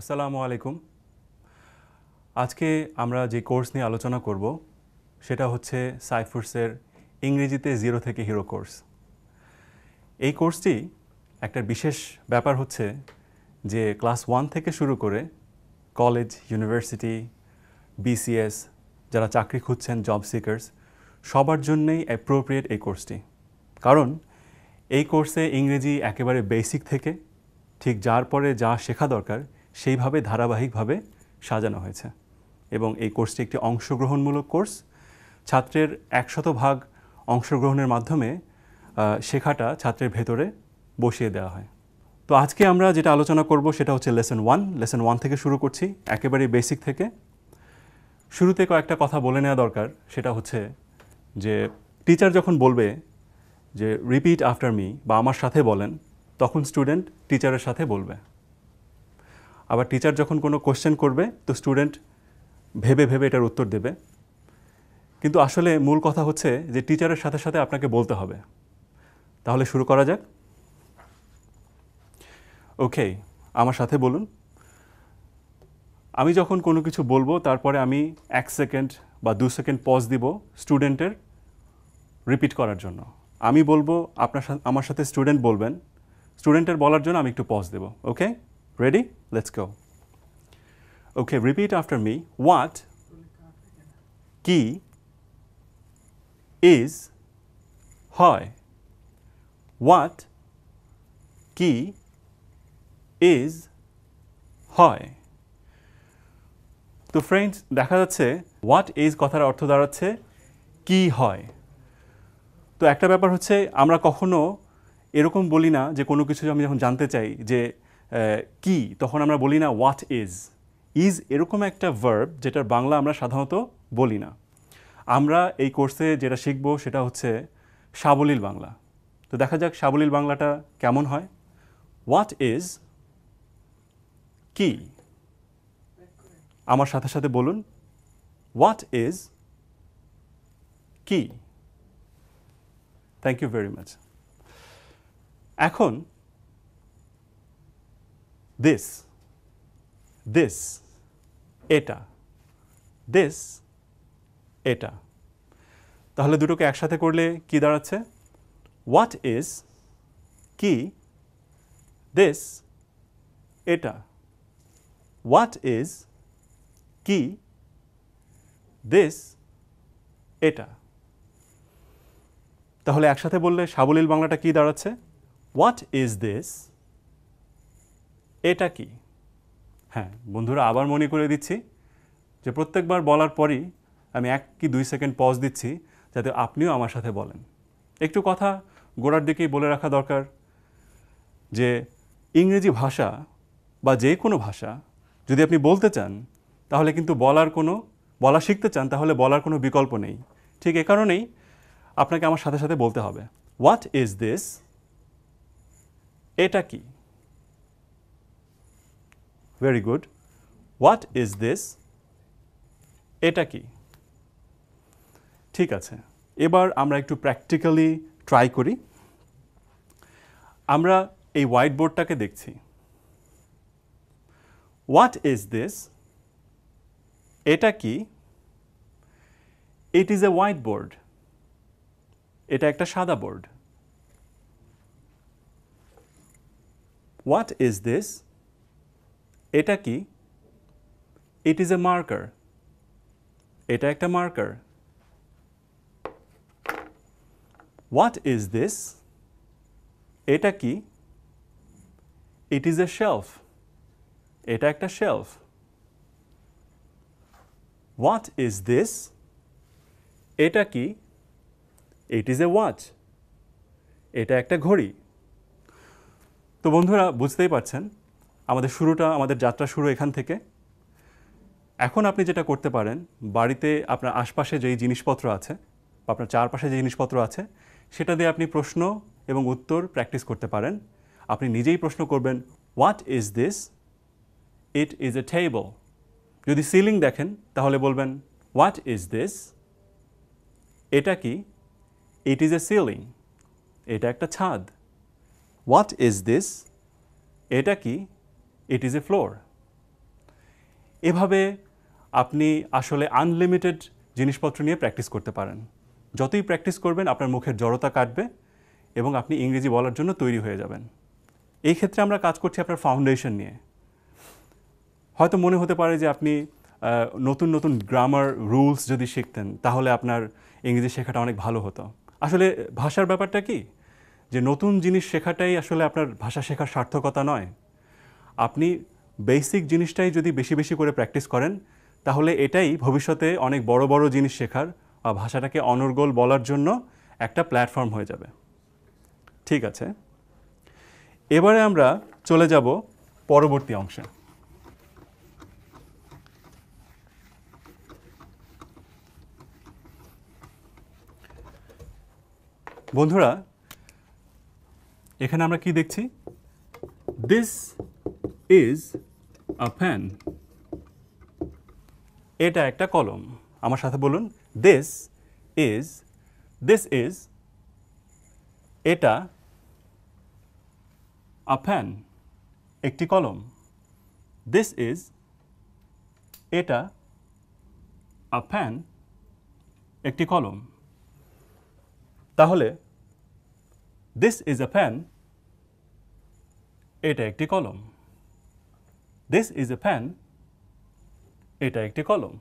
আসসালামু আলাইকুম আজকে আমরা যে কোর্স নিয়ে আলোচনা করব সেটা হচ্ছে সাইফুরসের ইংরেজিতে জিরো থেকে হিরো কোর্স এই কোর্সটি একটা বিশেষ ব্যাপার হচ্ছে যে ক্লাস ওয়ান থেকে শুরু করে কলেজ ইউনিভার্সিটি বিসিএস যারা চাকরি খুঁজছেন জব সিকার্স সবার জন্যেই অ্যাপ্রোপ্রিয়েট এই কোর্সটি কারণ এই কোর্সে ইংরেজি একেবারে বেসিক থেকে ঠিক যার পরে যা শেখা দরকার সেইভাবে ধারাবাহিকভাবে সাজানো হয়েছে এবং এই কোর্সটি একটি অংশগ্রহণমূলক কোর্স ছাত্রের একশত ভাগ অংশগ্রহণের মাধ্যমে শেখাটা ছাত্রের ভেতরে বসিয়ে দেওয়া হয় তো আজকে আমরা যেটা আলোচনা করব সেটা হচ্ছে লেসন ওয়ান লেসন ওয়ান থেকে শুরু করছি একেবারে বেসিক থেকে শুরুতে কয়েকটা কথা বলে নেওয়া দরকার সেটা হচ্ছে যে টিচার যখন বলবে যে রিপিট আফটার মি বা আমার সাথে বলেন তখন স্টুডেন্ট টিচারের সাথে বলবে আবার টিচার যখন কোনো কোশ্চেন করবে তো স্টুডেন্ট ভেবে ভেবে এটার উত্তর দেবে কিন্তু আসলে মূল কথা হচ্ছে যে টিচারের সাথে সাথে আপনাকে বলতে হবে তাহলে শুরু করা যাক ওকে আমার সাথে বলুন আমি যখন কোনো কিছু বলবো তারপরে আমি এক সেকেন্ড বা দু সেকেন্ড পজ দিব স্টুডেন্টের রিপিট করার জন্য আমি বলবো আপনার সাথে আমার সাথে স্টুডেন্ট বলবেন স্টুডেন্টের বলার জন্য আমি একটু পজ দেব okay Ready? Let's go. Okay, repeat after me. What ki is hoy? What ki is hoy? তো ফ্রেন্ডস দেখা যাচ্ছে হোয়াট ইজ কথার অর্থ দাঁড়াচ্ছে কি হয় তো একটা ব্যাপার হচ্ছে আমরা কখনো এরকম বলি না যে কোনো কিছু আমি যখন জানতে চাই যে কি তখন আমরা বলি না হোয়াট ইজ ইজ এরকম একটা ভার্ব যেটার বাংলা আমরা সাধারণত বলি না আমরা এই কোর্সে যেটা শিখব সেটা হচ্ছে সাবলীল বাংলা তো দেখা যাক সাবলীল বাংলাটা কেমন হয় হোয়াট ইজ কি আমার সাথে সাথে বলুন হোয়াট ইজ কি থ্যাংক ইউ ভেরি মাচ এখন this this এটা দিস এটা তাহলে দুটোকে একসাথে করলে কি দাঁড়াচ্ছে হোয়াট ইজ কি দিস এটা হোয়াট ইজ কি দিস এটা তাহলে একসাথে বললে সাবলীল বাংলাটা কি দাঁড়াচ্ছে হোয়াট ইজ দিস এটা কি হ্যাঁ বন্ধুরা আবার মনে করে দিচ্ছি যে প্রত্যেকবার বলার পরই আমি এক কি দুই সেকেন্ড পজ দিচ্ছি যাতে আপনিও আমার সাথে বলেন একটু কথা গোড়ার দিকেই বলে রাখা দরকার যে ইংরেজি ভাষা বা যে কোনো ভাষা যদি আপনি বলতে চান তাহলে কিন্তু বলার কোনো বলা শিখতে চান তাহলে বলার কোনো বিকল্প নেই ঠিক এ কারণেই আপনাকে আমার সাথে সাথে বলতে হবে হোয়াট ইজ দিস এটা কি very good what is this এটা কি ঠিক আছে এবার আমরা একটু প্র্যাকটিক্যালি ট্রাই করি আমরা এই হোয়াইট বোর্ডটাকে দেখছি হোয়াট ইজ দিস এটা কি it is a white board এটা একটা সাদা বোর্ড হোয়াট ইজ দিস এটা কি ইট ইজ এ মার্কার এটা একটা মার্কার হোয়াট ইজ দিস এটা কি ইট ইজ এ শেলফ এটা একটা শেলফ হোয়াট ইজ দিস এটা কি ইট ইজ এ ওয়াচ এটা একটা ঘড়ি তো বন্ধুরা বুঝতেই পারছেন আমাদের শুরুটা আমাদের যাত্রা শুরু এখান থেকে এখন আপনি যেটা করতে পারেন বাড়িতে আপনার আশপাশে যেই জিনিসপত্র আছে বা আপনার চারপাশে যে জিনিসপত্র আছে সেটা দিয়ে আপনি প্রশ্ন এবং উত্তর প্র্যাকটিস করতে পারেন আপনি নিজেই প্রশ্ন করবেন what is this it is a table যদি সিলিং দেখেন তাহলে বলবেন হোয়াট ইজ দিস এটা কি ইট ইজ এ সিলিং এটা একটা ছাদ হোয়াট ইজ দিস এটা কি ইট ইজ এ ফ্লোর এভাবে আপনি আসলে আনলিমিটেড জিনিসপত্র নিয়ে প্র্যাকটিস করতে পারেন যতই প্র্যাকটিস করবেন আপনার মুখের জড়তা কাটবে এবং আপনি ইংরেজি বলার জন্য তৈরি হয়ে যাবেন এই ক্ষেত্রে আমরা কাজ করছি আপনার ফাউন্ডেশন নিয়ে হয়তো মনে হতে পারে যে আপনি নতুন নতুন গ্রামার রুলস যদি শিখতেন তাহলে আপনার ইংরেজি শেখাটা অনেক ভালো হতো আসলে ভাষার ব্যাপারটা কি যে নতুন জিনিস শেখাটাই আসলে আপনার ভাষা শেখার সার্থকতা নয় আপনি বেসিক জিনিসটাই যদি বেশি বেশি করে প্র্যাকটিস করেন তাহলে এটাই ভবিষ্যতে অনেক বড় বড় জিনিস শেখার ভাষাটাকে অনর্গল বলার জন্য একটা প্ল্যাটফর্ম হয়ে যাবে ঠিক আছে এবারে আমরা চলে যাব পরবর্তী অংশে বন্ধুরা এখানে আমরা কি দেখছি this is a pen এটা একটা কলম আমার সাথে বলুন দিস ইজ দিস ইজ এটা আ ফ্যান একটি কলম দিস ইজ এটা আ ফ্যান একটি কলম তাহলে দিস ইজ আ ফ্যান এটা একটি কলম দিস ইজ এ ফ্যান এটা একটি কলম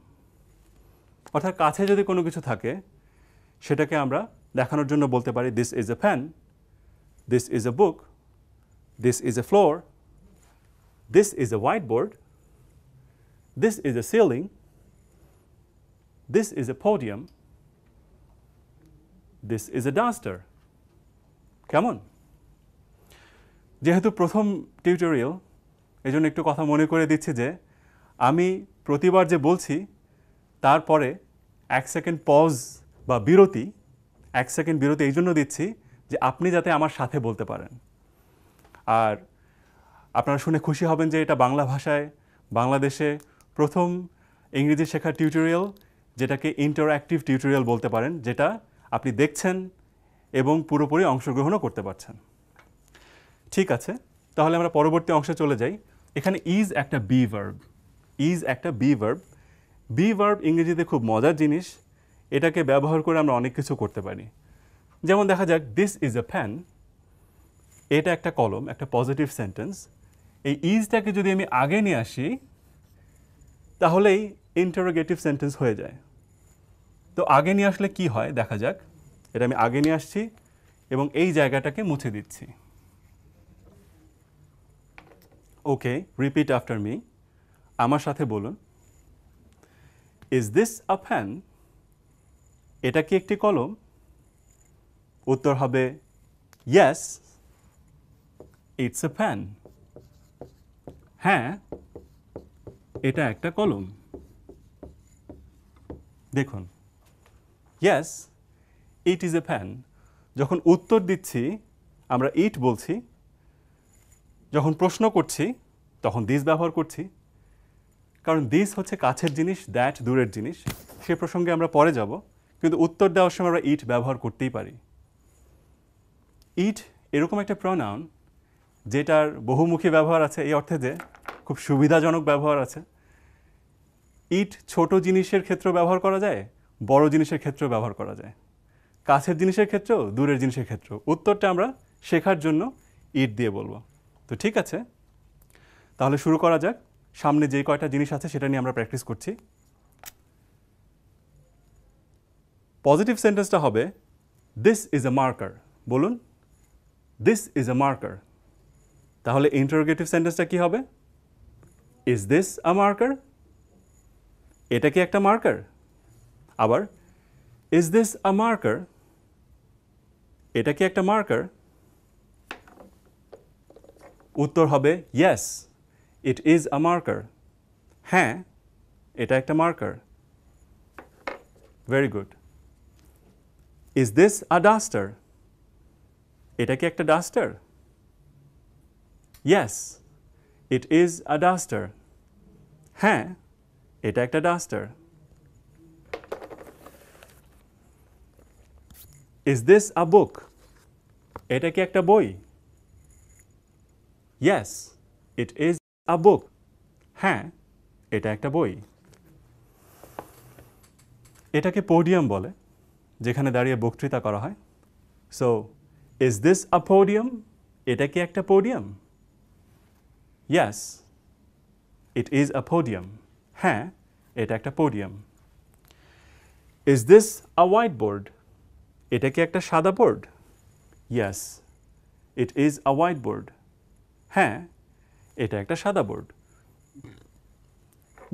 অর্থাৎ কাছে যদি কোনো কিছু থাকে সেটাকে আমরা দেখানোর জন্য বলতে পারি this is a fan this is a book this is a floor this is a white board this is a ceiling this is a podium this is a duster কেমন যেহেতু প্রথম টিউটোরিয়াল এই জন্য একটু কথা মনে করে দিচ্ছি যে আমি প্রতিবার যে বলছি তারপরে এক সেকেন্ড পজ বা বিরতি এক সেকেন্ড বিরতি এই জন্য দিচ্ছি যে আপনি যাতে আমার সাথে বলতে পারেন আর আপনারা শুনে খুশি হবেন যে এটা বাংলা ভাষায় বাংলাদেশে প্রথম ইংরেজি শেখার টিউটোরিয়াল যেটাকে ইন্টারঅ্যাক্টিভ টিউটোরিয়াল বলতে পারেন যেটা আপনি দেখছেন এবং পুরোপুরি অংশগ্রহণও করতে পারছেন ঠিক আছে তাহলে আমরা পরবর্তী অংশে চলে যাই এখানে ইজ একটা বি ভার্ব ইজ একটা বি ভার্ব বি ভার্ব ইংরেজিতে খুব মজার জিনিস এটাকে ব্যবহার করে আমরা অনেক কিছু করতে পারি যেমন দেখা যাক দিস ইজ এ ফ্যান এটা একটা কলম একটা পজিটিভ সেন্টেন্স এই ইজটাকে যদি আমি আগে নিয়ে আসি তাহলেই ইন্টারোগেটিভ সেন্টেন্স হয়ে যায় তো আগে নিয়ে আসলে কি হয় দেখা যাক এটা আমি আগে নিয়ে আসছি এবং এই জায়গাটাকে মুছে দিচ্ছি ওকে রিপিট আফটার মি আমার সাথে বলুন ইজ দিস আ ফ্যান এটা কি একটি কলম উত্তর হবে ইয়াস ইটস এ ফ্যান হ্যাঁ এটা একটা কলম দেখুন ইয়াস ইট ইজ এ ফ্যান যখন উত্তর দিচ্ছি আমরা ইট বলছি যখন প্রশ্ন করছি তখন দিস ব্যবহার করছি কারণ দিস হচ্ছে কাছের জিনিস দ্যাট দূরের জিনিস সে প্রসঙ্গে আমরা পরে যাব কিন্তু উত্তর দেওয়ার সময় আমরা ইট ব্যবহার করতেই পারি ইট এরকম একটা প্রনাউন যেটার বহুমুখী ব্যবহার আছে এই অর্থে যে খুব সুবিধাজনক ব্যবহার আছে ইট ছোট জিনিসের ক্ষেত্রেও ব্যবহার করা যায় বড় জিনিসের ক্ষেত্রেও ব্যবহার করা যায় কাছের জিনিসের ক্ষেত্রেও দূরের জিনিসের ক্ষেত্রেও উত্তরটা আমরা শেখার জন্য ইট দিয়ে বলবো তো ঠিক আছে তাহলে শুরু করা যাক সামনে যে কয়টা জিনিস আছে সেটা নিয়ে আমরা প্র্যাকটিস করছি পজিটিভ সেন্টেন্সটা হবে দিস ইজ এ মার্কার বলুন দিস ইজ এ মার্কার তাহলে ইন্টারোগেটিভ সেন্টেন্সটা কি হবে ইজ দিস আ মার্কার এটা কি একটা মার্কার আবার ইজ দিস আ মার্কার এটা কি একটা মার্কার উত্তর হবে yes, it is a marker. it এটা a marker. Very good. Is this a duster? এটা কি একটা duster? Yes, it is a duster. হ্যাঁ, এটা একটা duster. Is this a book? এটা কি একটা বই? Yes, it is a book. হ্যাঁ এটা একটা বই এটাকে পোডিয়াম বলে যেখানে দাঁড়িয়ে বক্তৃতা করা হয় so is this a podium এটা কি একটা podium yes it is a podium হ্যাঁ এটা একটা podium is this a white board এটা কি একটা সাদা board yes it is a white board হ্যাঁ এটা একটা সাদা বোর্ড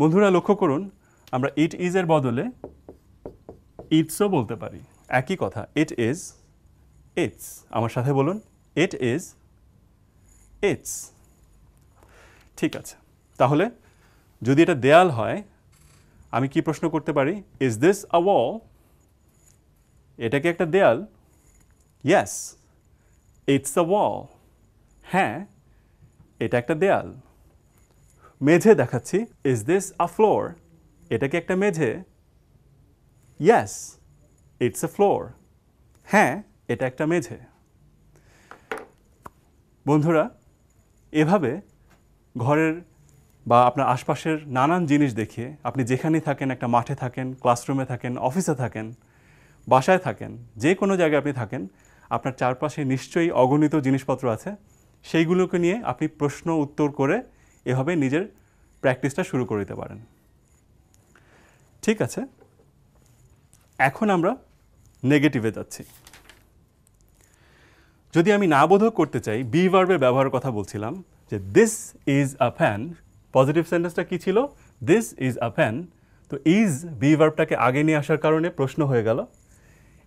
বন্ধুরা লক্ষ্য করুন আমরা ইট ইজের বদলে ইটসও বলতে পারি একই কথা ইট ইজ ইটস আমার সাথে বলুন ইট ইজ ইটস ঠিক আছে তাহলে যদি এটা দেয়াল হয় আমি কি প্রশ্ন করতে পারি ইজ দিস আ ওয়াল এটা কি একটা দেয়াল ইয়াস ইটস আ ওয়াল হ্যাঁ এটা একটা দেয়াল মেঝে দেখাচ্ছি ইজ দিস আ ফ্লোর এটা কি একটা মেঝে ইয়াস ইটস এ ফ্লোর হ্যাঁ এটা একটা মেঝে বন্ধুরা এভাবে ঘরের বা আপনার আশপাশের নানান জিনিস দেখিয়ে আপনি যেখানেই থাকেন একটা মাঠে থাকেন ক্লাসরুমে থাকেন অফিসে থাকেন বাসায় থাকেন যে কোনো জায়গায় আপনি থাকেন আপনার চারপাশে নিশ্চয়ই অগণিত জিনিসপত্র আছে সেইগুলোকে নিয়ে আপনি প্রশ্ন উত্তর করে এভাবে নিজের প্র্যাকটিসটা শুরু করে দিতে পারেন ঠিক আছে এখন আমরা নেগেটিভে যাচ্ছি যদি আমি নাবোধক করতে চাই বি ভার্বের ব্যবহারের কথা বলছিলাম যে this is a fan positive সেন্টেন্সটা কী ছিল দিস ইজ আ ফ্যান তো ইজ বি ভার্বটাকে আগে নিয়ে আসার কারণে প্রশ্ন হয়ে গেল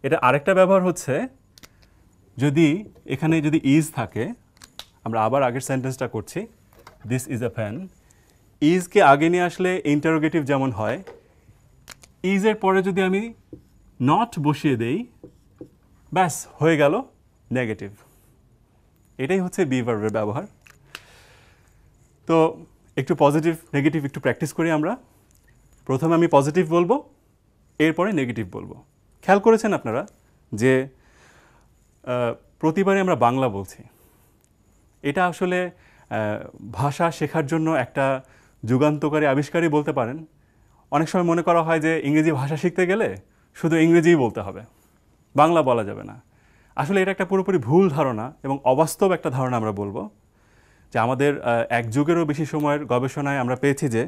এটা আরেকটা ব্যবহার হচ্ছে যদি এখানে যদি ইজ থাকে আমরা আবার আগের সেন্টেন্সটা করছি দিস ইজ আ ফ্যান ইজকে আগে নিয়ে আসলে ইন্টারোগেটিভ যেমন হয় ইজের পরে যদি আমি নট বসিয়ে দেই ব্যাস হয়ে গেল নেগেটিভ এটাই হচ্ছে বি ব্যবহার তো একটু পজিটিভ নেগেটিভ একটু প্র্যাকটিস করি আমরা প্রথমে আমি পজিটিভ বলবো এরপরে নেগেটিভ বলবো খেয়াল করেছেন আপনারা যে প্রতিবারে আমরা বাংলা বলছি এটা আসলে ভাষা শেখার জন্য একটা যুগান্তকারী আবিষ্কারই বলতে পারেন অনেক সময় মনে করা হয় যে ইংরেজি ভাষা শিখতে গেলে শুধু ইংরেজিই বলতে হবে বাংলা বলা যাবে না আসলে এটা একটা পুরোপুরি ভুল ধারণা এবং অবাস্তব একটা ধারণা আমরা বলবো যে আমাদের এক যুগেরও বেশি সময়ের গবেষণায় আমরা পেয়েছি যে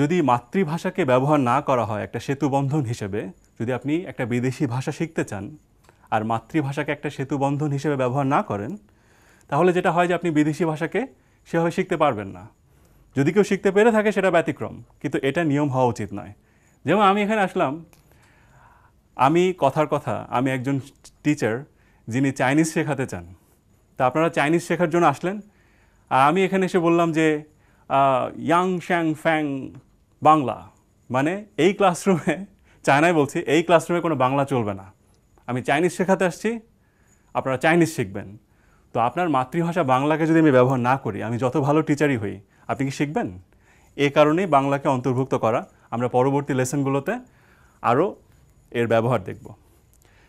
যদি মাতৃভাষাকে ব্যবহার না করা হয় একটা সেতু বন্ধন হিসেবে যদি আপনি একটা বিদেশি ভাষা শিখতে চান আর মাতৃভাষাকে একটা সেতু বন্ধন হিসেবে ব্যবহার না করেন তাহলে যেটা হয় যে আপনি বিদেশি ভাষাকে সেভাবে শিখতে পারবেন না যদি কেউ শিখতে পেরে থাকে সেটা ব্যতিক্রম কিন্তু এটা নিয়ম হওয়া উচিত নয় যেমন আমি এখানে আসলাম আমি কথার কথা আমি একজন টিচার যিনি চাইনিজ শেখাতে চান তা আপনারা চাইনিজ শেখার জন্য আসলেন আর আমি এখানে এসে বললাম যে ইয়াং শ্যাং ফ্যাং বাংলা মানে এই ক্লাসরুমে চায়নায় বলছি এই ক্লাসরুমে কোনো বাংলা চলবে না আমি চাইনিজ শেখাতে আসছি আপনারা চাইনিজ শিখবেন তো আপনার মাতৃভাষা বাংলাকে যদি আমি ব্যবহার না করি আমি যত ভালো টিচারই হই আপনি কি শিখবেন এ কারণেই বাংলাকে অন্তর্ভুক্ত করা আমরা পরবর্তী লেসনগুলোতে আরও এর ব্যবহার দেখব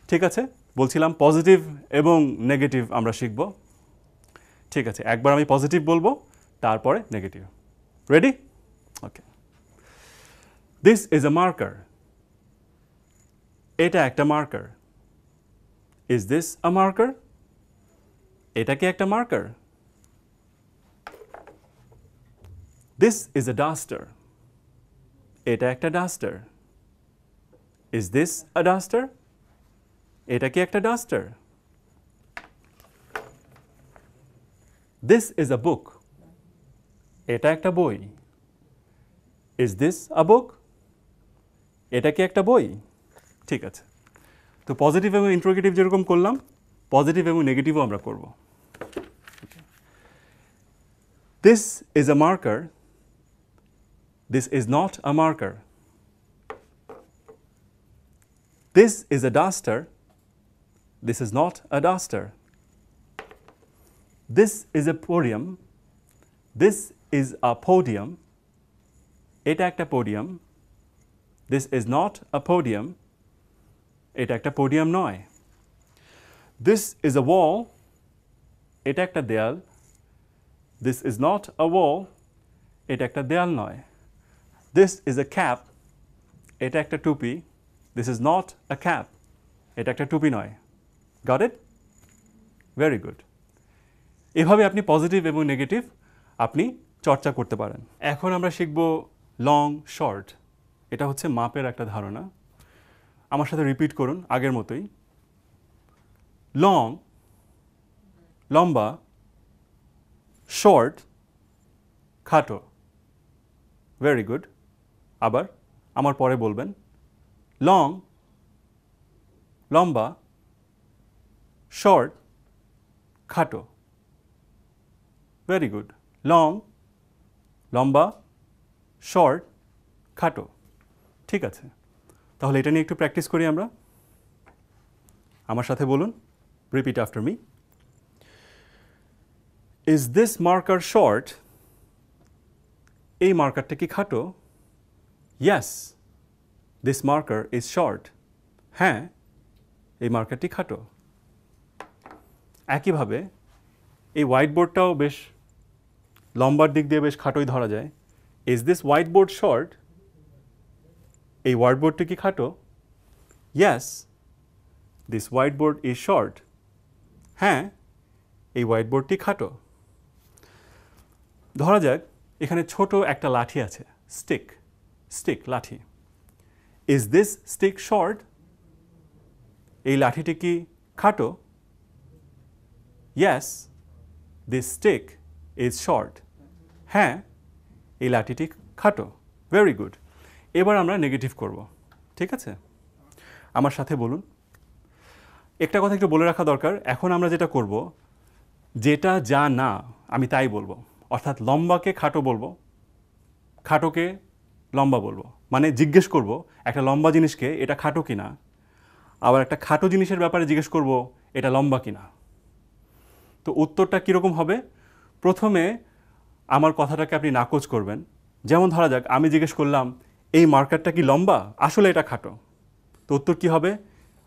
ঠিক আছে বলছিলাম পজিটিভ এবং নেগেটিভ আমরা শিখব ঠিক আছে একবার আমি পজিটিভ বলবো তারপরে negative ready okay this is a marker এটা একটা marker is this a marker এটা কি একটা marker this is a duster এটা একটা duster is this a duster এটা কি একটা duster this is a book এটা একটা বই ইজ দিস আ বুক এটা কি একটা বই ঠিক আছে তো পজিটিভ এবং ইন্ট্রোগেটিভ যেরকম করলাম পজিটিভ এবং নেগেটিভও আমরা করবো This is a marker. This is not a marker. This is a duster. This is not a duster. This is a podium. This is a podium. It act a podium. This is not a podium. It act a podium noi. This is a wall. It act a deal. This is not a wall, এটা একটা দেয়াল নয় this is A cap এটা একটা টুপি this is not a cap এটা একটা টুপি নয় গট ইট ভেরি গুড এভাবে আপনি পজিটিভ এবং নেগেটিভ আপনি চর্চা করতে পারেন এখন আমরা শিখব লং শর্ট এটা হচ্ছে মাপের একটা ধারণা আমার সাথে রিপিট করুন আগের মতোই লং লম্বা শর্ট খাটো ভেরি গুড আবার আমার পরে বলবেন লং লম্বা শর্ট খাটো ভেরি গুড লং লম্বা শর্ট খাটো ঠিক আছে তাহলে এটা নিয়ে একটু প্র্যাকটিস করি আমরা আমার সাথে বলুন repeat after me is this marker short এই মার্কারটা কি খাটো yes this marker is short হ্যাঁ এই মার্কারটি খাটো একইভাবে এই হোয়াইট বোর্ডটাও বেশ লম্বার দিক দিয়ে বেশ খাটোই ধরা যায় is this white board short এই হোয়াইট বোর্ডটি কি খাটো yes this white board is short হ্যাঁ এই হোয়াইট বোর্ডটি খাটো ধরা যাক এখানে ছোট একটা লাঠি আছে স্টিক স্টিক লাঠি ইজ দিস স্টিক শর্ট এই লাঠিটি কি খাটো yes this stick is short হ্যাঁ এই লাঠিটি খাটো ভেরি গুড এবার আমরা নেগেটিভ করব ঠিক আছে আমার সাথে বলুন একটা কথা একটু বলে রাখা দরকার এখন আমরা যেটা করব যেটা যা না আমি তাই বলবো অর্থাৎ লম্বাকে খাটো বলবো খাটোকে লম্বা বলবো মানে জিজ্ঞেস করব একটা লম্বা জিনিসকে এটা খাটো কিনা আবার একটা খাটো জিনিসের ব্যাপারে জিজ্ঞেস করব এটা লম্বা কিনা তো উত্তরটা কীরকম হবে প্রথমে আমার কথাটাকে আপনি নাকচ করবেন যেমন ধরা যাক আমি জিজ্ঞেস করলাম এই মার্কারটা কি লম্বা আসলে এটা খাটো তো উত্তর কি হবে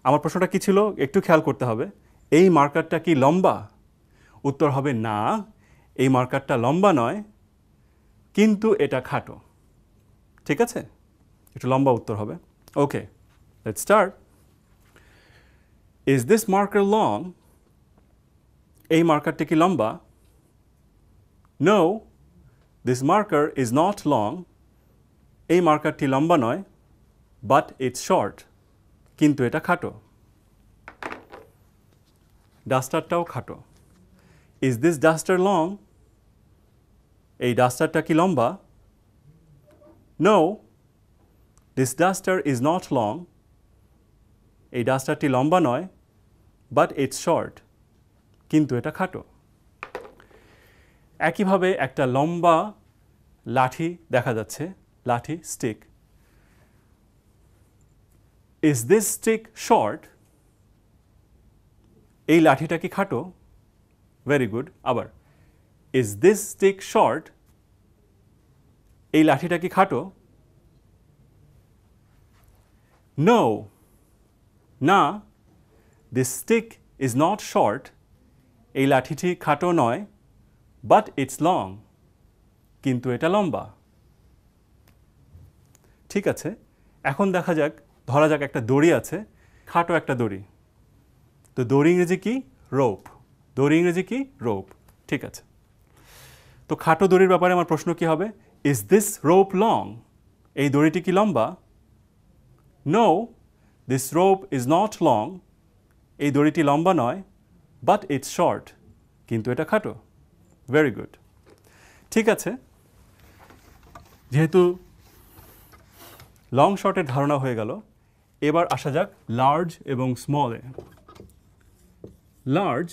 আমার প্রশ্নটা কি ছিল একটু খেয়াল করতে হবে এই মার্কারটা কি লম্বা উত্তর হবে না এই মার্কারটা লম্বা নয় কিন্তু এটা খাটো ঠিক আছে একটু লম্বা উত্তর হবে okay let start is this marker long এই মার্কারটি কি লম্বা no this marker is not long এই মার্কারটি লম্বা নয় বাট ইটস শর্ট কিন্তু এটা খাটো ডাস্টারটাও খাটো ইজ দিস ডাস্টার লং এই ডাস্টারটা কি লম্বা no this duster is not long এই ডাস্টারটি লম্বা নয় বাট ইটস শর্ট কিন্তু এটা খাটো একইভাবে একটা লম্বা লাঠি দেখা যাচ্ছে লাঠি stick is this stick short এই লাঠিটা কি খাটো ভেরি গুড আবার ইজ দিস স্টিক শর্ট এই লাঠিটা কি খাটো নো না this stick is not short এই লাঠিটি খাটো নয় বাট ইটস লং কিন্তু এটা লম্বা ঠিক আছে এখন দেখা যাক ধরা যাক একটা দড়ি আছে খাটো একটা দড়ি তো দড়ি ইংরেজি কি রোপ দড়ি ইংরেজি কি রোপ ঠিক আছে তো খাটো দড়ির ব্যাপারে আমার প্রশ্ন কি হবে ইজ দিস রোপ লং এই দড়িটি কি লম্বা no this rope is not long এই দড়িটি লম্বা নয় বাট ইটস শর্ট কিন্তু এটা খাটো ভেরি গুড ঠিক আছে যেহেতু লং শর্টের ধারণা হয়ে গেল এবার আসা যাক লার্জ এবং স্মলে লার্জ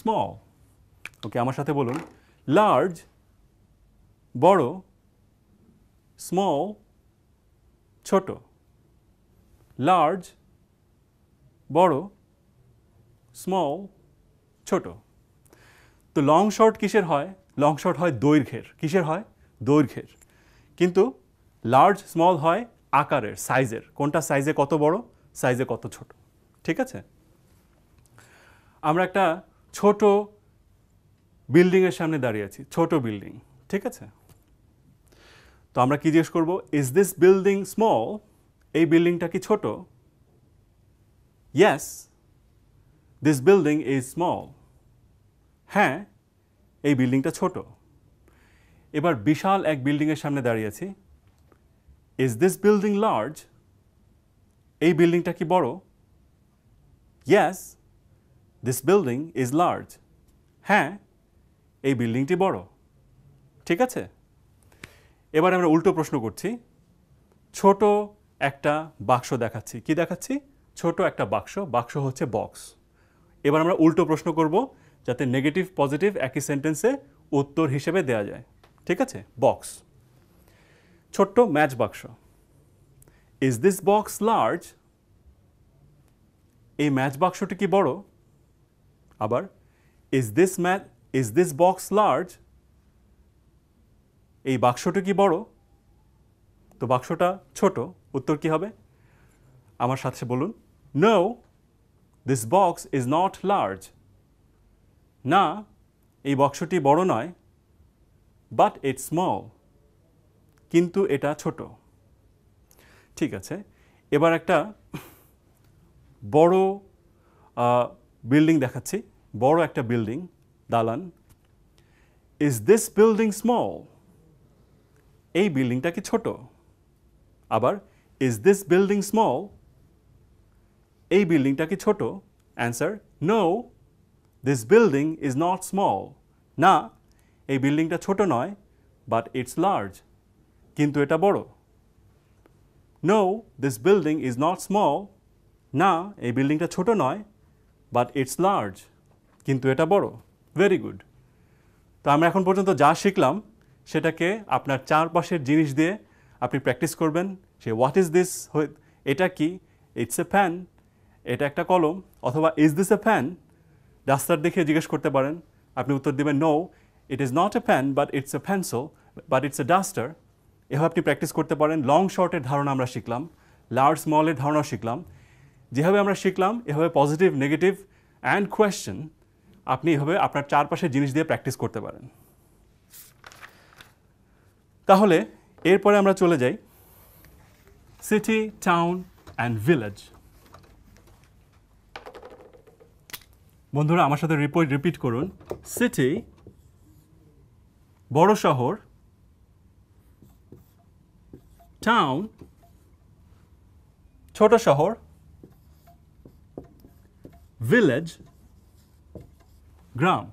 স্মল ওকে আমার সাথে বলুন লার্জ বড় স্মল ছোট লার্জ বড় স্মল ছোট তো লং শর্ট কিসের হয় লং শর্ট হয় দৈর্ঘ্যের কিসের হয় দৈর্ঘ্যের কিন্তু লার্জ স্মল হয় আকারের সাইজের কোনটা সাইজে কত বড় সাইজে কত ছোট ঠিক আছে আমরা একটা ছোট বিল্ডিংয়ের সামনে দাঁড়িয়ে আছি ছোট বিল্ডিং ঠিক আছে তো আমরা কি জিজ্ঞেস করব ইজ দিস বিল্ডিং স্মল এই বিল্ডিংটা কি ছোট yes this building is small হ্যাঁ এই বিল্ডিংটা ছোট এবার বিশাল এক বিল্ডিংয়ের সামনে দাঁড়িয়ে আছি ইজ দিস বিল্ডিং লার্জ এই বিল্ডিংটা কি বড় yes this building is large হ্যাঁ এই বিল্ডিংটি বড় ঠিক আছে এবার আমরা উল্টো প্রশ্ন করছি ছোট একটা বাক্স দেখাচ্ছি কি দেখাচ্ছি ছোট একটা বাক্স বাক্স হচ্ছে বক্স এবার আমরা উল্টো প্রশ্ন করব যাতে নেগেটিভ পজিটিভ একই সেন্টেন্সে উত্তর হিসেবে দেয়া যায় ঠিক আছে বক্স ছোট্ট ম্যাচ বাক্স ইজ দিস বক্স লার্জ এই ম্যাচ বাক্সটি কি বড় আবার is this man is this box large এই বাক্সটা কি বড় তো বাক্সটা ছোট উত্তর কি হবে আমার সাথে বলুন no this box is not large না এই বক্সটি বড় নয় বাট ইটস স্মল কিন্তু এটা ছোট ঠিক আছে এবার একটা বড় বিল্ডিং দেখাচ্ছি বড় একটা বিল্ডিং দালান ইজ দিস বিল্ডিং স্মল এই বিল্ডিংটা কি ছোট আবার ইজ দিস বিল্ডিং স্মল এই বিল্ডিংটা কি ছোট answer no this building is not small না এই বিল্ডিংটা ছোট নয় বাট ইটস লার্জ কিন্তু এটা বড় no this building is not small না এই বিল্ডিংটা ছোট নয় বাট ইটস লার্জ কিন্তু এটা বড় ভেরি গুড তো আমরা এখন পর্যন্ত যা শিখলাম সেটাকে আপনার চারপাশের জিনিস দিয়ে আপনি প্র্যাকটিস করবেন সে হোয়াট ইজ দিস এটা কি ইটস এ ফ্যান এটা একটা কলম অথবা ইজ দিস এ ফ্যান রাস্তার দেখে জিজ্ঞেস করতে পারেন আপনি উত্তর দেবেন no it is not a fan but it's a fan so but it's a duster এভাবে আপনি প্র্যাকটিস করতে পারেন লং শর্টের ধারণা আমরা শিখলাম লার্জ স্মলের ধারণা শিখলাম যেভাবে আমরা শিখলাম এভাবে পজিটিভ নেগেটিভ অ্যান্ড কোয়েশ্চেন আপনি এভাবে আপনার চারপাশের জিনিস দিয়ে প্র্যাকটিস করতে পারেন তাহলে এরপরে আমরা চলে যাই সিটি টাউন অ্যান্ড ভিলেজ বন্ধুরা আমার সাথে রিপোর্ট রিপিট করুন সিটি বড় শহর টাউন ছোট শহর ভিলেজ গ্রাম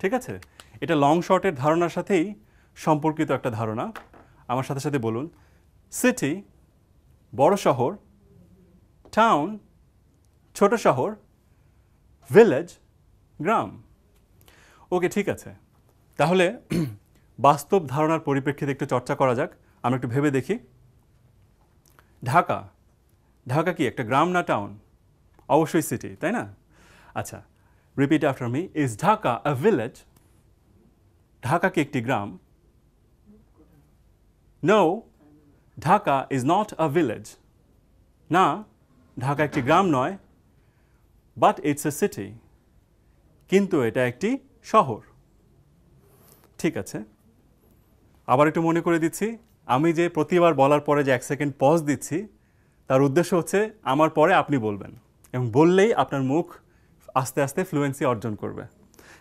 ঠিক আছে এটা লং শর্টের ধারণার সাথেই সম্পর্কিত একটা ধারণা আমার সাথে সাথে বলুন সিটি বড় শহর টাউন ছোট শহর ভিলেজ গ্রাম ওকে ঠিক আছে তাহলে বাস্তব ধারণার পরিপ্রেক্ষিতে একটু চর্চা করা যাক আমরা একটু ভেবে দেখি ঢাকা ঢাকা কি একটা গ্রাম না টাউন অবশ্যই সিটি তাই না আচ্ছা repeat after me is Dhaka a village Dhaka কি একটি গ্রাম no Dhaka is not a village না ঢাকা একটি গ্রাম নয় বাট ইটস এ সিটি কিন্তু এটা একটি শহর ঠিক আছে আবার একটু মনে করে দিচ্ছি আমি যে প্রতিবার বলার পরে যে এক সেকেন্ড পজ দিচ্ছি তার উদ্দেশ্য হচ্ছে আমার পরে আপনি বলবেন এবং বললেই আপনার মুখ আস্তে আস্তে ফ্লুয়েন্সি অর্জন করবে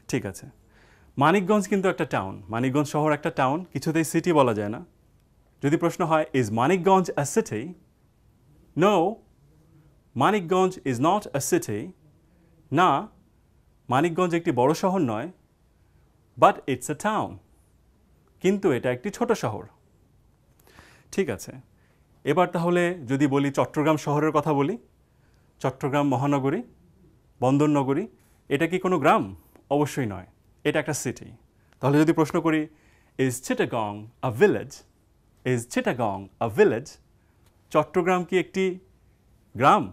ঠিক আছে মানিকগঞ্জ কিন্তু একটা টাউন মানিকগঞ্জ শহর একটা টাউন কিছুতেই সিটি বলা যায় না যদি প্রশ্ন হয় is Manikganj a city no Manikganj is not a city না মানিকগঞ্জ একটি বড় শহর নয় বাট ইটস এ টাউন কিন্তু এটা একটি ছোট শহর ঠিক আছে এবার তাহলে যদি বলি চট্টগ্রাম শহরের কথা বলি চট্টগ্রাম মহানগরী বন্দরনগরী এটা কি কোনো গ্রাম অবশ্যই নয় এটা একটা সিটি তাহলে যদি প্রশ্ন করি is Chittagong a village is Chittagong a village Chattogram কি একটি গ্রাম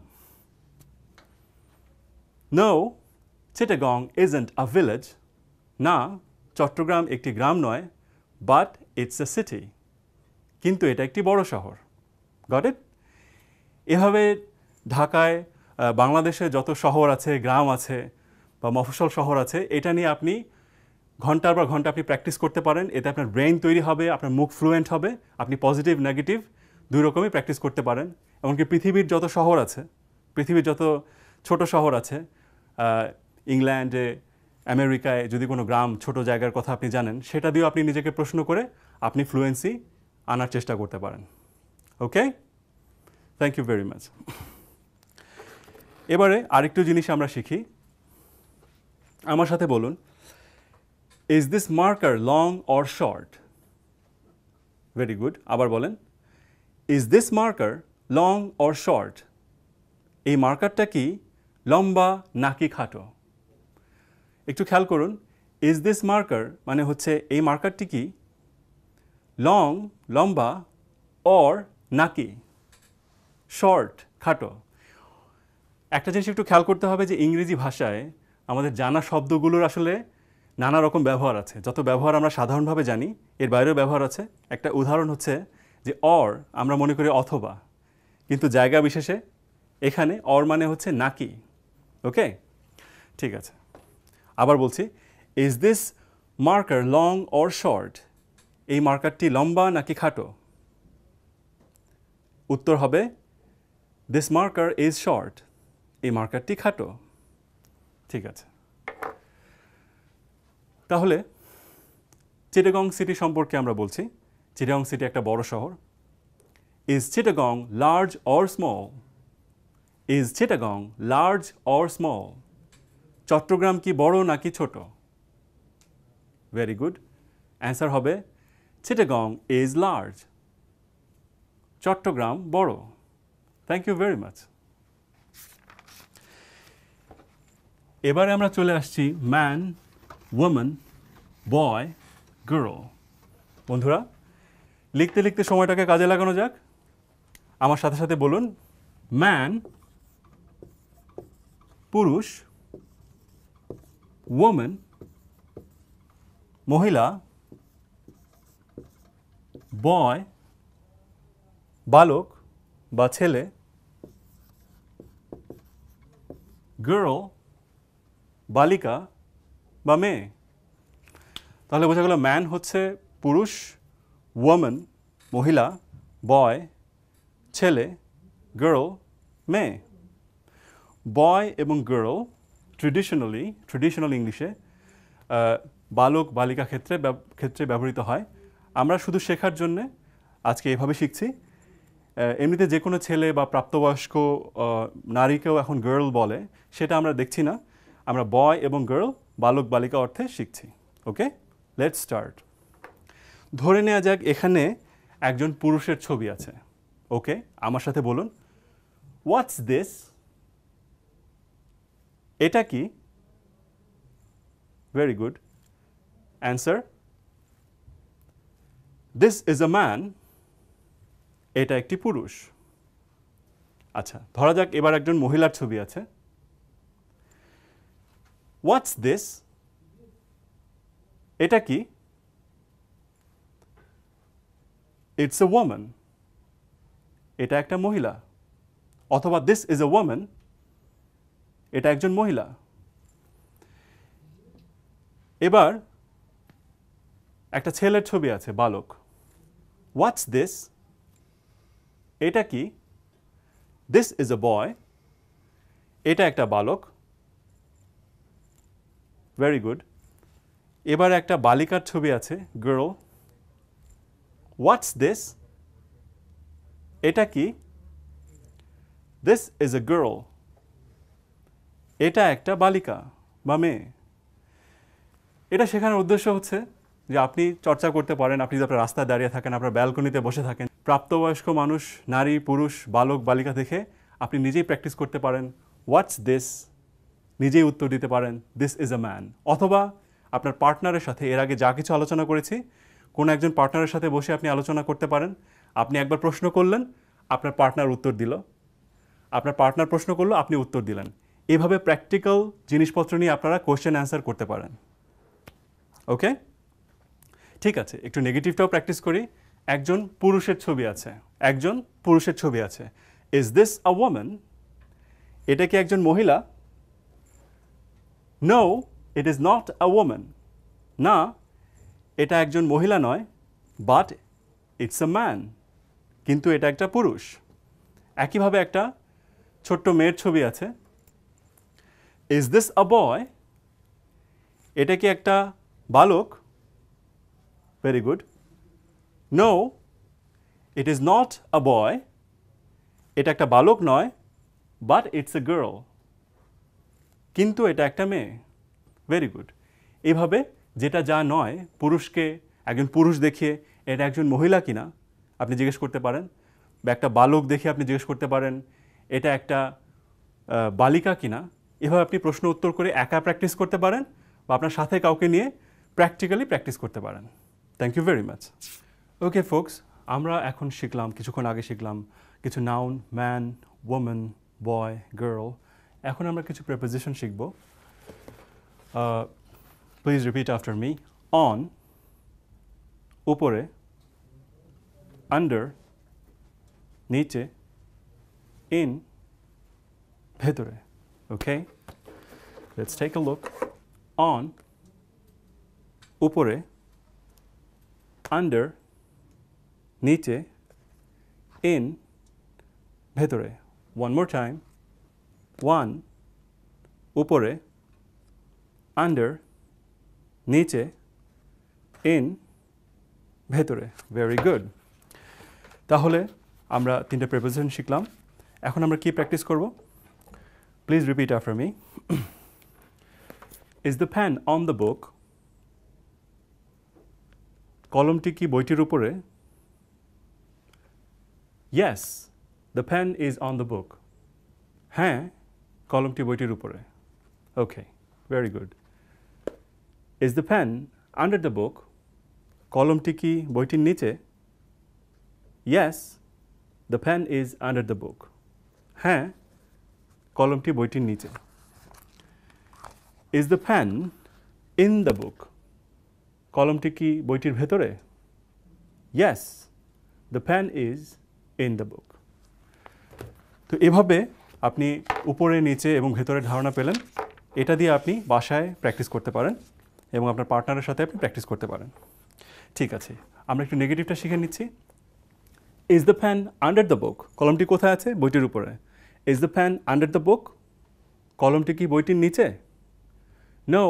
no Chittagong ain't a village না চট্টগ্রাম একটি গ্রাম নয় বাট ইটস এ সিটি কিন্তু এটা একটি বড় শহর গট ইট এভাবে ঢাকায় বাংলাদেশে যত শহর আছে গ্রাম আছে বা মফসল শহর আছে এটা নিয়ে আপনি ঘন্টার পর ঘন্টা আপনি প্র্যাকটিস করতে পারেন এতে আপনার ব্রেন তৈরি হবে আপনার মুখ ফ্লুয়েন্ট হবে আপনি পজিটিভ নেগেটিভ দুই রকমই প্র্যাকটিস করতে পারেন এমনকি পৃথিবীর যত শহর আছে পৃথিবীর যত ছোট শহর আছে ইংল্যান্ডে আমেরিকায় যদি কোনো গ্রাম ছোট জায়গার কথা আপনি জানেন সেটা দিয়েও আপনি নিজেকে প্রশ্ন করে আপনি ফ্লুয়েন্সি আনার চেষ্টা করতে পারেন okay thank you very much এবারে আরেকটু জিনিস আমরা শিখি আমার সাথে বলুন is this marker long or short very good আবার বলেন is this marker long or short এই মার্কারটা কি লম্বা নাকি খাটো একটু খেয়াল করুন ইজ দিস মার্কার মানে হচ্ছে এই মার্কারটি কি লং লম্বা অর নাকি শর্ট খাটো একটা জিনিস একটু খেয়াল করতে হবে যে ইংরেজি ভাষায় আমাদের জানা শব্দগুলোর আসলে নানা রকম ব্যবহার আছে যত ব্যবহার আমরা সাধারণভাবে জানি এর বাইরেও ব্যবহার আছে একটা উদাহরণ হচ্ছে যে অর আমরা মনে করি অথবা কিন্তু জায়গা বিশেষে এখানে অর মানে হচ্ছে নাকি ওকে ঠিক আছে আবার বলছি is this marker long or short এই মার্কারটি লম্বা নাকি খাটো উত্তর হবে দিস মার্কার ইজ শর্ট এই মার্কারটি খাটো ঠিক আছে তাহলে চিটাগং সিটি সম্পর্কে আমরা বলছি চিটাগং সিটি একটা বড় শহর is Chittagong large or small is Chittagong large or small Chattogram কি বড় নাকি ছোট ভেরি গুড অ্যান্সার হবে চিটাগং ইজ লার্জ চট্টগ্রাম বড় থ্যাংক ইউ ভেরি মাচ এবারে আমরা চলে আসছি ম্যান ওমেন বয় গার্ল বন্ধুরা লিখতে লিখতে সময়টাকে কাজে লাগানো যাক আমার সাথে সাথে বলুন ম্যান পুরুষ ওমেন মহিলা বয় বালক বা ছেলে গার্ল বালিকা বা মেয়ে তাহলে বোঝা গেল ম্যান হচ্ছে পুরুষ ওয়ামেন মহিলা বয় ছেলে গার্ল মেয়ে বয় এবং গার্ল ট্রেডিশনালি ট্রেডিশনাল ইংলিশে বালক বালিকা ক্ষেত্রে ক্ষেত্রে ব্যবহৃত হয় আমরা শুধু শেখার জন্যে আজকে এভাবে শিখছি এমনিতে যে কোনো ছেলে বা প্রাপ্তবয়স্ক নারীকেও এখন গার্ল বলে সেটা আমরা দেখছি না আমরা বয় এবং গার্ল বালক বালিকা অর্থে শিখছি ওকে লেট স্টার্ট ধরে নেওয়া যাক এখানে একজন পুরুষের ছবি আছে ওকে আমার সাথে বলুন হোয়াটস দিস এটা কি very good answer this is a man এটা একটি পুরুষ আচ্ছা ধরা যাক এবার একজন মহিলার ছবি আছে হোয়াটস দিস এটা কি ইটস এ ওয়ামেন এটা একটা মহিলা অথবা দিস ইজ এ ওয়ামেন এটা একজন মহিলা এবার একটা ছেলের ছবি আছে বালক হোয়াটস দিস এটা কি দিস ইজ এ বয় এটা একটা বালক ভেরি গুড এবার একটা বালিকার ছবি আছে গার্ল হোয়াটস দিস এটা কি দিস ইজ এ গার্ল এটা একটা বালিকা বা মেয়ে এটা শেখানোর উদ্দেশ্য হচ্ছে যে আপনি চর্চা করতে পারেন আপনি যদি আপনার রাস্তায় দাঁড়িয়ে থাকেন আপনার ব্যালকনিতে বসে থাকেন প্রাপ্তবয়স্ক মানুষ নারী পুরুষ বালক বালিকা দেখে আপনি নিজেই প্র্যাকটিস করতে পারেন হোয়াটস দিস নিজেই উত্তর দিতে পারেন দিস ইজ আ ম্যান অথবা আপনার পার্টনারের সাথে এর আগে যা কিছু আলোচনা করেছি কোনো একজন পার্টনারের সাথে বসে আপনি আলোচনা করতে পারেন আপনি একবার প্রশ্ন করলেন আপনার পার্টনার উত্তর দিল আপনার পার্টনার প্রশ্ন করলো আপনি উত্তর দিলেন এভাবে প্র্যাকটিক্যাল জিনিসপত্র নিয়ে আপনারা কোয়েশ্চেন অ্যান্সার করতে পারেন ওকে ঠিক আছে একটু নেগেটিভটাও প্র্যাকটিস করি একজন পুরুষের ছবি আছে একজন পুরুষের ছবি আছে ইজ দিস আ ওমেন এটা কি একজন মহিলা no it is not a woman না এটা একজন মহিলা নয় বাট ইটস আ ম্যান কিন্তু এটা একটা পুরুষ একইভাবে একটা ছোট্ট মেয়ের ছবি আছে ইজ দিস আ বয় এটা কি একটা বালক very good no it is not a boy এটা একটা বালক নয় বাট ইটস এ গার্ল কিন্তু এটা একটা মেয়ে ভেরি গুড এভাবে যেটা যা নয় পুরুষকে একজন পুরুষ দেখিয়ে এটা একজন মহিলা কিনা আপনি জিজ্ঞেস করতে পারেন বা একটা বালক দেখে আপনি জিজ্ঞেস করতে পারেন এটা একটা বালিকা কিনা এভাবে আপনি প্রশ্ন উত্তর করে একা প্র্যাকটিস করতে পারেন বা আপনার সাথে কাউকে নিয়ে প্র্যাকটিক্যালি প্র্যাকটিস করতে পারেন thank you very much okay folks আমরা এখন শিখলাম কিছুক্ষণ আগে শিখলাম কিছু noun man women boy girl এখন আমরা কিছু preposition শিখবো। Please repeat after me. On, Upore. under, নিচে, in, ভেতরে। Okay? Let's take a look. On, Upore. under, নিচে, in, ভেতরে। One more time. ওয়ান উপরে আন্ডার নিচে ইন ভেতরে ভেরি গুড তাহলে আমরা তিনটা প্রেপোজিশন শিখলাম এখন আমরা কি প্র্যাকটিস করব please repeat after me is the fan on the book কলমটি কি বইটির উপরে yes the fan is on the book হ্যাঁ কলমটি বইটির উপরে okay very good is the pen under the book কলমটি কি বইটির নিচে yes the fan is under the book হ্যাঁ কলমটি বইটির নিচে is the fan in the book কলমটি কি বইটির ভেতরে yes the pen is in the বুক তো এভাবে আপনি উপরে নিচে এবং ভেতরে ধারণা পেলেন এটা দিয়ে আপনি বাসায় প্র্যাকটিস করতে পারেন এবং আপনার পার্টনারের সাথে আপনি প্র্যাকটিস করতে পারেন ঠিক আছে আমরা একটু নেগেটিভটা শিখে নিচ্ছি is the fan under the book কলমটি কোথায় আছে বইটির উপরে is the fan under the book কলমটি কি বইটির নিচে no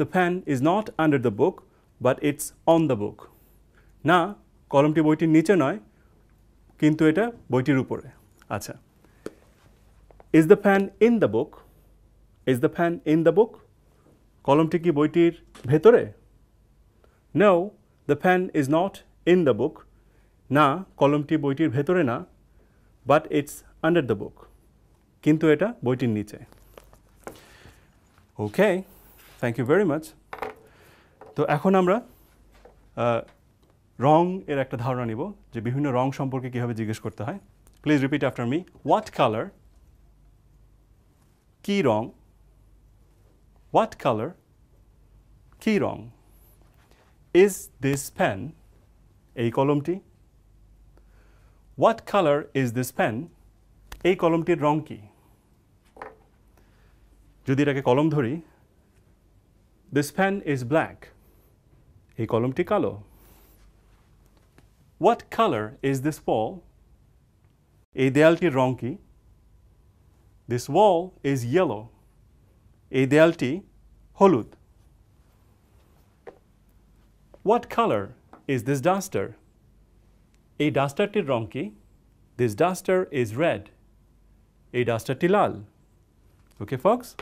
the fan is not under the book but it's on the book না কলমটি বইটির নিচে নয় কিন্তু এটা বইটির উপরে আচ্ছা is the fan in the book is the fan in the book কলমটি কি বইটির ভেতরে no the fan is not in the book না কলমটি বইটির ভেতরে না but it's under the book কিন্তু এটা বইটির নিচে okay thank you very much তো এখন আমরা রং এর একটা ধারণা নিব যে বিভিন্ন রং সম্পর্কে কীভাবে জিজ্ঞেস করতে হয় please repeat after me what colour Kirong. What color? Kirong. Is this pen? A column T? What color is this pen? A column T, wrong key. Judirake column dhuri. This pen is black. A column T, kalo. What color is this ball? A delti wrong key this wall is yellow, A দেয়ালটি holud. What color is this duster? A duster রং ronki. This duster is red. A duster tilal. Okay, folks?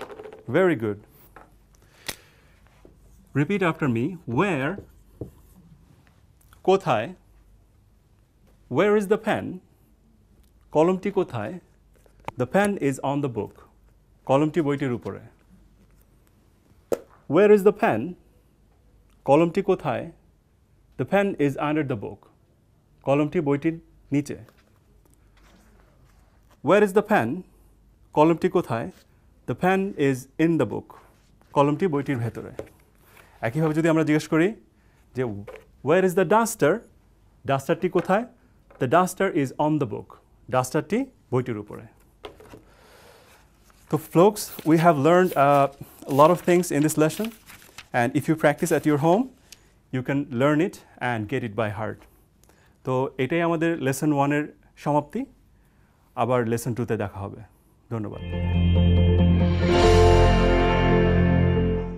Very good. Repeat after me. Where? Kothai. Where is the pen? কলমটি kothai. The pen is on the book কলমটি বইটির উপরে where is the pen কলমটি কোথায় the pen is under the book কলমটি বইটির নিচে where is the fan কলমটি কোথায় the fan is in the book কলমটি বইটির ভেতরে একইভাবে যদি আমরা জিজ্ঞেস করি যে ওয়ার ইজ দ্য ডাস্টার ডাস্টারটি কোথায় the duster is on the book ডাস্টারটি বইটির উপরে So folks, we have learned uh, a lot of things in this lesson. And if you practice at your home, you can learn it and get it by heart. So, তো এটাই আমাদের lesson ওয়ানের সমাপ্তি আবার lesson টুতে দেখা হবে ধন্যবাদ